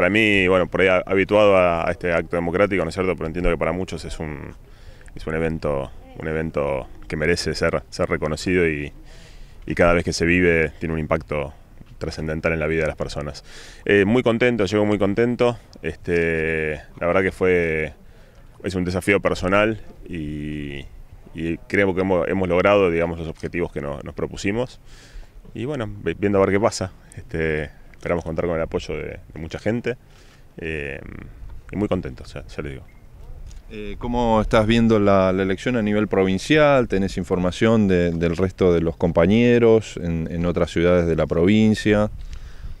para mí, bueno, por ahí habituado a, este acto democrático, ¿no es cierto? Pero entiendo que para muchos es un, evento un evento que merece ser, ser reconocido y, cada vez que se vive tiene un impacto trascendental en la vida de las personas. Eh, muy contento, llego muy contento. Este, la verdad que fue es un desafío personal y, creo que hemos, logrado digamos, los objetivos que nos propusimos. Y bueno, viendo a ver qué pasa. Este, esperamos contar con el apoyo de, mucha gente eh, y muy contentos, ya, ya les digo. Eh, ¿Cómo estás viendo la, elección a nivel provincial? ¿Tenés información del resto de los compañeros en, otras ciudades de la provincia?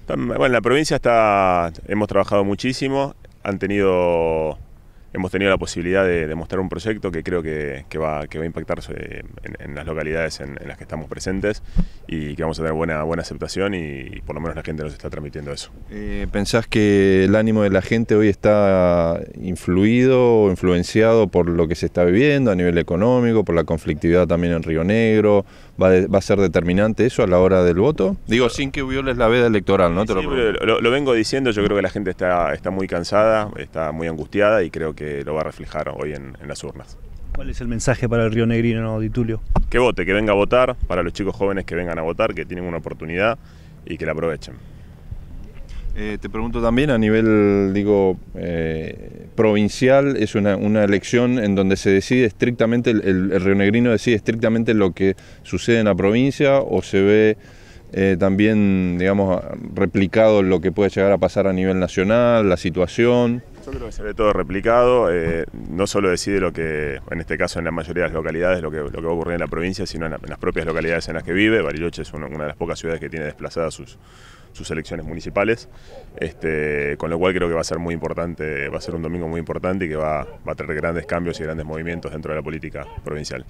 Bueno, la provincia está, hemos trabajado muchísimo, han tenido hemos tenido la posibilidad de, mostrar un proyecto que creo que, va, a impactar en, las localidades en, las que estamos presentes y que vamos a tener buena, buena aceptación y, por lo menos la gente nos está transmitiendo eso. Eh, ¿Pensás que el ánimo de la gente hoy está influido o influenciado por lo que se está viviendo a nivel económico, por la conflictividad también en Río Negro? ¿Va, a ser determinante eso a la hora del voto? Digo, sin que violes la veda electoral, ¿no? lo, lo, vengo diciendo, yo creo que la gente está, está muy cansada, está muy angustiada y creo que que lo va a reflejar hoy en, las urnas. ¿Cuál es el mensaje para el Río Negrino, Tulio? Que vote, que venga a votar, para los chicos jóvenes que vengan a votar, que tienen una oportunidad y que la aprovechen. Eh, te pregunto también a nivel, digo, eh, provincial, es una, elección en donde se decide estrictamente, el, el, Negrino decide estrictamente lo que sucede en la provincia o se ve eh, también, digamos, replicado lo que puede llegar a pasar a nivel nacional, la situación. Yo creo que se ve todo replicado, eh, no solo decide lo que, en este caso en la mayoría de las localidades, lo que, lo que va a ocurrir en la provincia, sino en, las propias localidades en las que vive. Bariloche es una, de las pocas ciudades que tiene desplazadas sus, elecciones municipales, este, con lo cual creo que va a ser muy importante, va a ser un domingo muy importante y que va, va a traer grandes cambios y grandes movimientos dentro de la política provincial.